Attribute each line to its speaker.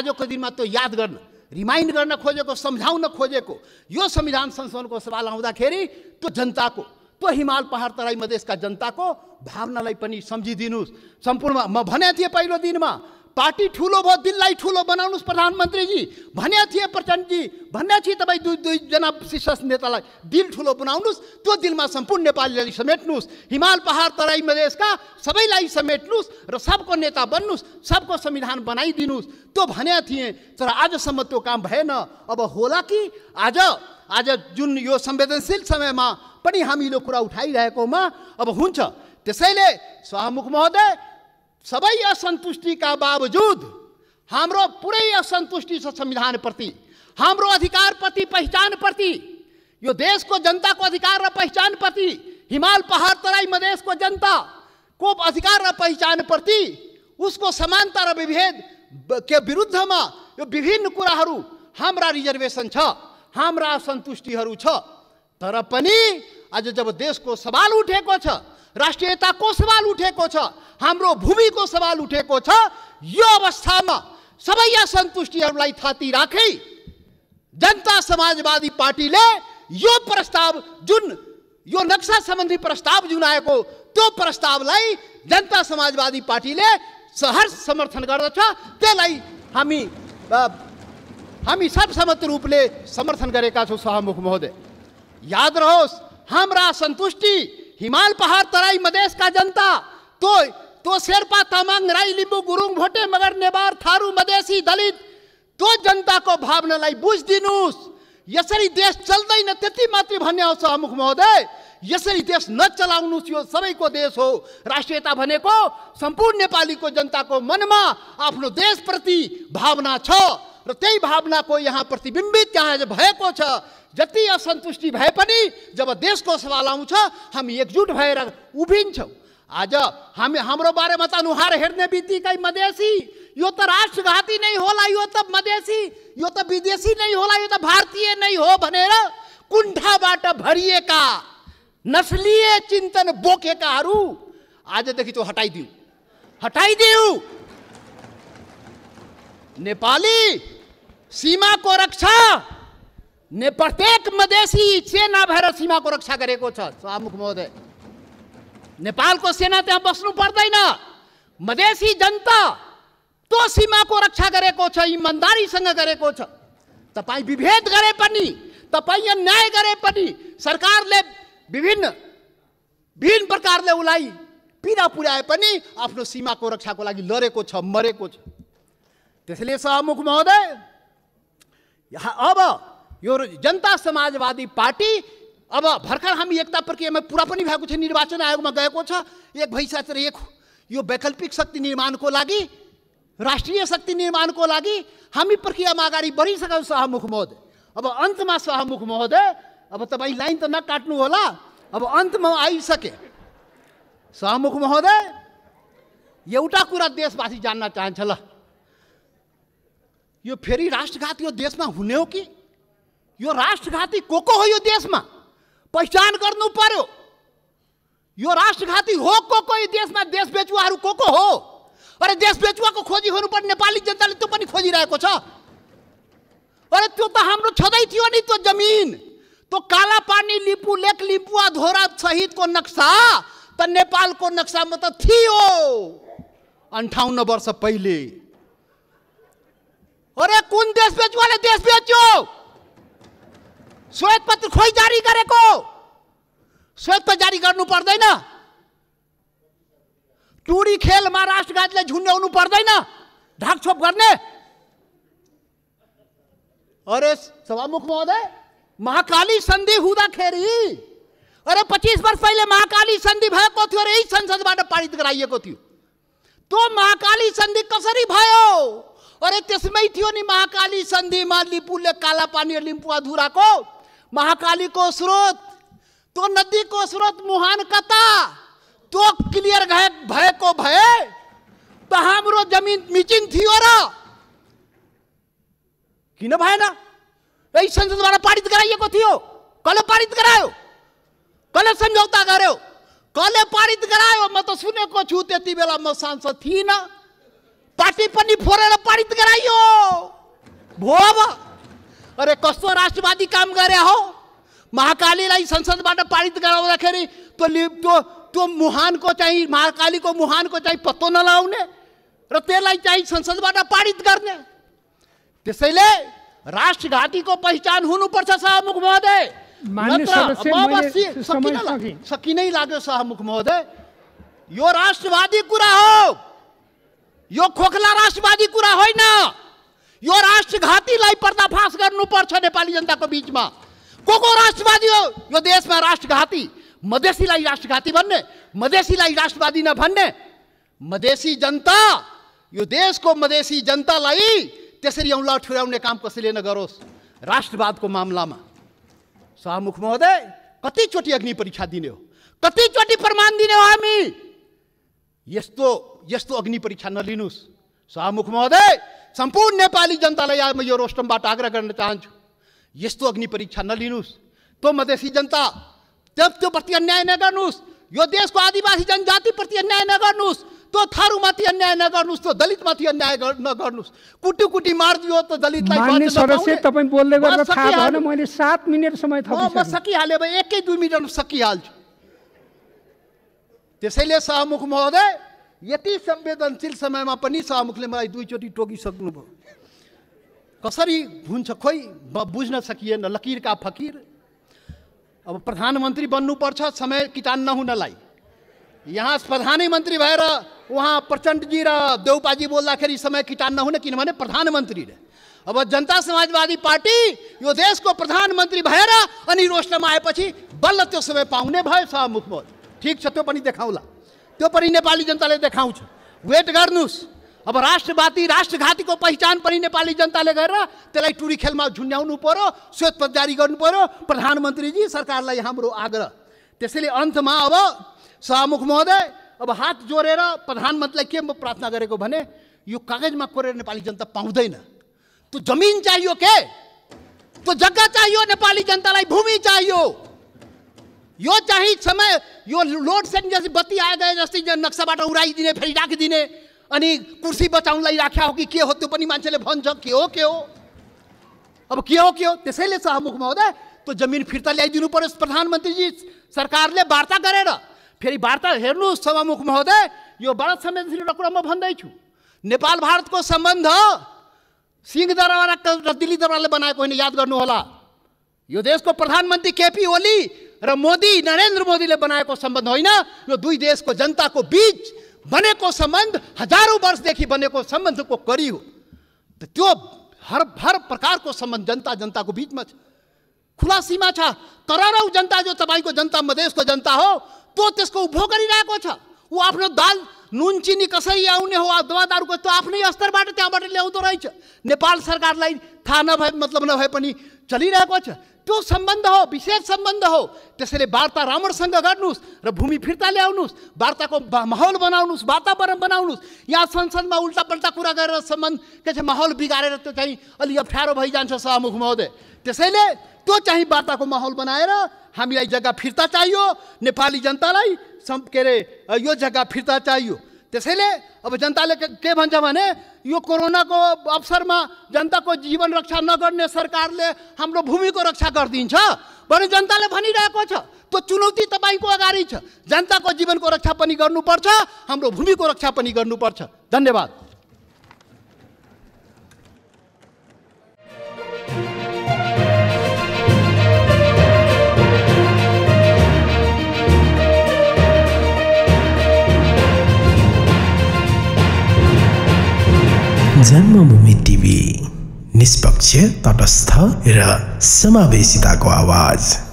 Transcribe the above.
Speaker 1: आजको दिनमा त्यो याद गर्न रिमाइन्ड गर्न खोजेको सम्झाउन खोजेको यो संविधान संशोधनको सवाल आउँदाखेरि त्यो जनताको त्यो हिमाल पहाड तराई मधेसका जनताको भावनालाई पनि सम्झिदिनुहोस् सम्पूर्ण म भनेको थिएँ पहिलो दिनमा पार्टी ठुलो भयो दिललाई ठुलो बनाउनुहोस् प्रधानमन्त्रीजी भन्या थिए प्रचण्डजी भन्या थिए तपाईँ दुई दुईजना शीर्ष नेतालाई दिल ठुलो बनाउनुहोस् त्यो दिलमा सम्पूर्ण नेपालीलाई समेट्नुहोस् हिमाल पहाड तराई मधेसका सबैलाई समेट्नुहोस् र सबको नेता बन्नुहोस् सबको संविधान बनाइदिनुहोस् त्यो भन्या थिए तर आजसम्म त्यो काम भएन अब होला कि आज आज जुन यो संवेदनशील समयमा पनि हामी यो कुरा उठाइरहेकोमा अब हुन्छ त्यसैले स्वामुख महोदय सब असंतुष्टि का सबै पूरे असंतुष्टि हाम्रो संविधान प्रति छ अधिकार प्रति पहचान प्रति यो जनता को अधिकार पहचान प्रति हिमाल पहाड तराई को जनता को अधिकार पहचान प्रति उसको समानता और विभेद के में यो विभिन्न कुरा हमारा रिजर्वेशन छ असंतुष्टि तरपनी आज जब देश को सवाल उठे राष्ट्रियताको सवाल उठेको छ हाम्रो भूमिको सवाल उठेको छ यो अवस्थामा सबै असन्तुष्टिहरूलाई थाती राखी जनता समाजवादी पार्टीले यो प्रस्ताव जुन यो नक्सा सम्बन्धी प्रस्ताव जुन आएको त्यो प्रस्तावलाई जनता समाजवादी पार्टीले सहर्ष समर्थन गर्दछ त्यसलाई हामी हामी सर्वसम्मत रूपले समर्थन गरेका छौँ सहमुख महोदय याद रहोस् हाम्रा सन्तुष्टि हिमाल पहाड़ तराई मधेश का जनता तो तो शेरपा तामांग राई लिंबू गुरुंग भोटे मगर नेबार थारू मधेसी दलित तो जनता को भावनालाई बुझिदिनुहोस् यसरी देश चल्दैन त्यति मात्र भन्ने आउँछ अमुख महोदय यसरी देश नचलाउनुहोस् यो सबैको देश हो राष्ट्रियता भनेको सम्पूर्ण नेपालीको जनताको मनमा आफ्नो देशप्रति भावना छ र त्यही भावनाको यहाँ प्रतिबिम्बित यहाँ भएको छ जति असन्तुष्टि भए पनि जब देशको सवाल आउँछ हामी एकजुट भएर उभिन्छौँ आज हामी हाम्रो बारेमा त अनुहार हेर्ने बित्तिकै मधेसी यो त राष्ट्रघाती नै होला यो त मधेसी यो त विदेशी नै होला यो त भारतीय नै हो भनेर कुण्ठाबाट भरिएका नस्लीय चिन्तन बोकेकाहरू आजदेखि त्यो हटाइदिऊ हटाइदिऊ नेपाली सीमाको रक्षा ने प्रत्येक मधेसी सेना भएर सीमाको रक्षा गरेको छ सभामुख महोदय नेपालको सेना त्यहाँ बस्नु पर्दैन मधेसी जनता त्यो सीमाको रक्षा गरेको छ इमान्दारीसँग गरेको छ तपाईँ विभेद गरे पनि तपाईँ अन्याय गरे पनि सरकारले विभिन्न विभिन्न प्रकारले उसलाई पीडा पुर्याए पनि आफ्नो सीमाको रक्षाको लागि लडेको छ मरेको छ त्यसले सहमुख महोदय अब यो जनता समाजवादी पार्टी अब भर्खर हामी एकता प्रक्रियामा पुरा पनि भएको छ निर्वाचन आयोगमा गएको छ एक भइसकेर एक यो वैकल्पिक शक्ति निर्माणको लागि राष्ट्रिय शक्ति निर्माणको लागि हामी प्रक्रियामा अगाडि बढिसक्यौँ सहमुख महोदय अब अन्तमा सहमुख महोदय अब तपाईँ लाइन त नकाट्नु होला अब अन्तमा आइसके सहमुख महोदय एउटा कुरा देशवासी जान्न चाहन्छ ल यो फेरि राष्ट्रघात यो देशमा हुने हो कि यो राष्ट्रघाती को को हो यो देशमा पहिचान गर्नु पर्यो यो राष्ट्रघाती हो को को यो देशमा देश बेचुवाहरू को को हो अरे देश बेचुवाको खोजी पर्ने नेपाली जनताले त्यो पनि खोजिरहेको छ अरे त्यो त हाम्रो छँदै थियो नि त्यो जमिन त्यो काला पानी लिपु लेख लिपुवा धोरा सहितको नक्सा त नेपालको नक्सामा त थियो अन्ठाउन्न वर्ष पहिले अरे कौन देश बेच वाले देश बेचो श्वेत पत्र खोई जारी करे को श्वेत पत्र जारी करनु पड़ दे ना खेल महाराष्ट्र गर्नु झुंडे उन्हें पड़ दे ना ढाक छोप करने अरे सभामुख महोदय महाकाली संधि हुदा खेरी अरे पच्चिस वर्ष पहले महाकाली संधि भय को थी और यही संसद संसदबाट पारित कराइए को थी तो महाकाली संधि कसरी भयो अरे त्यसमै थियो नि महाकाली संधिमा लिपुले काला पानी और अधूरा को महाकाली को स्रोत तो नदी को स्रोत मुहान कता तो क्लियर गए भय को भय तो हमरो जमीन मिचिन थी और किन भएन यही संसद द्वारा पारित कराइए को थियो कल पारित करायो कल समझौता करे हो कल पारित गरायो म त तो सुनेको छु त्यति बेला म सांसद ना पार्टी पनी फोरेर मुक्त गराइयो भो अब अरे कस्तो राष्ट्रवादी काम गरे हो महाकालीलाई संसदबाट पारित गराउँदाखेरि त्यो त्यो त्यो मुहानको चाहिँ महाकालीको मुहानको चाहिँ पत्तो नलाउने र त्यसलाई चाहिँ संसदबाट पारित गर्ने त्यसैले राष्ट्रघातीको पहिचान हुनुपर्छ सहमुख महोदय सकिनै लाग्यो सहमुख महोदय यो राष्ट्रवादी कुरा हो यो खोखला राष्ट्रवादी कुरा होइन यो राष्ट्रघातीलाई पर्दाफास गर्नुपर्छ नेपाली जनताको बिचमा को को राष्ट्रवादी हो यो देशमा राष्ट्रघाती मधेसीलाई राष्ट्रघाती भन्ने मधेसीलाई राष्ट्रवादी नभन्ने मधेसी जनता यो देशको मधेसी जनतालाई त्यसरी औँला ठुराउने काम कसैले नगरोस् राष्ट्रवादको मामलामा सहमुख महोदय कतिचोटि अग्नि परीक्षा दिने हो कतिचोटि प्रमाण दिने हो हामी यस्तो यस्तो अग्नि परीक्षा नलिनुहोस् सहमुख महोदय सम्पूर्ण नेपाली जनतालाई म यो रोस्टमबाट आग्रह गर्न चाहन्छु यस्तो अग्नि परीक्षा नलिनुहोस् त्यो मधेसी जनता त्यो त्योप्रति अन्याय नगर्नुहोस् यो देशको आदिवासी जनजातिप्रति अन्याय नगर्नुहोस् त्यो थारूमाथि अन्याय नगर्नुहोस् त्यो दलितमाथि अन्याय नगर्नुहोस् कुटी कुटी मारिदियो त दलितलाई तपाईँ बोल्दै गर्दा थाहा भएन मैले सात मिनट समय म सकिहालेँ एकै दुई मिनटमा सकिहाल्छु त्यसैले शाहमुख महोदय यति संवेदनशील समयमा पनि शाहमुखले मलाई दुईचोटि टोकिसक्नुभयो कसरी हुन्छ खोइ म बुझ्न सकिएन लकिरका फकिर अब प्रधानमन्त्री बन्नुपर्छ समय किटान नहुनलाई यहाँ प्रधानमन्त्री भएर उहाँ प्रचण्डजी र देउपाजी बोल्दाखेरि समय किटान नहुने किनभने प्रधानमन्त्री रे अब जनता समाजवादी पार्टी यो देशको प्रधानमन्त्री भएर अनि रोष्टमा आएपछि बल्ल त्यो समय पाउने भयो सहमुख महोदय ठिक छ त्यो पनि देखाउला त्यो पनि नेपाली जनताले देखाउँछ वेट गर्नुहोस् अब राष्ट्रवादी राष्ट्रघातीको पहिचान पनि नेपाली जनताले गरेर त्यसलाई टुरी खेलमा झुन्ड्याउनु पऱ्यो श्वेतपत्र जारी गर्नु पऱ्यो प्रधानमन्त्रीजी सरकारलाई हाम्रो आग्रह त्यसैले अन्तमा अब सभामुख महोदय अब हात जोडेर प्रधानमन्त्रीलाई के म प्रार्थना गरेको भने यो कागजमा कोरेर नेपाली जनता पाउँदैन त्यो जमिन चाहियो के त्यो जग्गा चाहियो नेपाली जनतालाई भूमि चाहियो यो चाहिँ समय यो लोड सेडिङ जस्तै बत्ती आए गए जस्तै नक्साबाट उडाइदिने फेरि राखिदिने अनि कुर्सी बचाउनलाई राख्या हो कि के हो त्यो पनि मान्छेले भन्छ के हो के हो अब के हो के हो त्यसैले सहमुखमा महोदय त्यो जमिन फिर्ता ल्याइदिनु पर्यो प्रधानमन्त्रीजी सरकारले वार्ता गरेर फेरि वार्ता हेर्नु सभामुख महोदय यो बडा संवेदनशील एउटा कुरा म भन्दैछु नेपाल भारतको सम्बन्ध सिंह दरबार र दिल्ली दरबारले बनाएको होइन याद गर्नु होला यो देशको प्रधानमन्त्री केपी ओली र मोदी नरेन्द्र मोदीले बनाएको सम्बन्ध होइन यो दुई देशको जनताको बिच बनेको सम्बन्ध हजारौँ वर्षदेखि बनेको सम्बन्धको कडी हो त्यो हर हर प्रकारको सम्बन्ध जनता जनताको बिचमा छ खुला सीमा छ र जनता जो तपाईँको जनता मधेसको जनता हो त्यो त्यसको उपभोग गरिरहेको छ ऊ आफ्नो दाल नुन चिनी कसरी आउने हो दुवादारको त्यो आफ्नै स्तरबाट त्यहाँबाट ल्याउँदो रहेछ नेपाल सरकारलाई थाहा नभए मतलब नभए पनि चलिरहेको छ त्यो सम्बन्ध हो विशेष सम्बन्ध हो त्यसैले वार्ता राम्रोसँग गर्नुहोस् र भूमि फिर्ता ल्याउनुहोस् वार्ताको माहौल बनाउनुहोस् वातावरण बनाउनुहोस् यहाँ संसदमा उल्टा पल्टा कुरा गरेर सम्बन्ध के चाहिँ माहौल बिगारेर त्यो चाहिँ अलिक अप्ठ्यारो भइजान्छ सहमुख महोदय त्यसैले त्यो चाहिँ वार्ताको माहौल बनाएर हामीलाई जग्गा फिर्ता चाहियो नेपाली जनतालाई सम् के अरे यो जग्गा फिर्ता चाहियो त्यसैले अब जनताले के भन्छ भने यो कोरोनाको अवसरमा जनताको जीवन रक्षा नगर्ने सरकारले हाम्रो भूमिको रक्षा गरिदिन्छ भने जनताले भनिरहेको छ त्यो चुनौती तपाईँको अगाडि छ जनताको जीवनको रक्षा पनि गर्नुपर्छ हाम्रो भूमिको रक्षा पनि गर्नुपर्छ धन्यवाद राज्य तटस्थ र समावेशिताको आवाज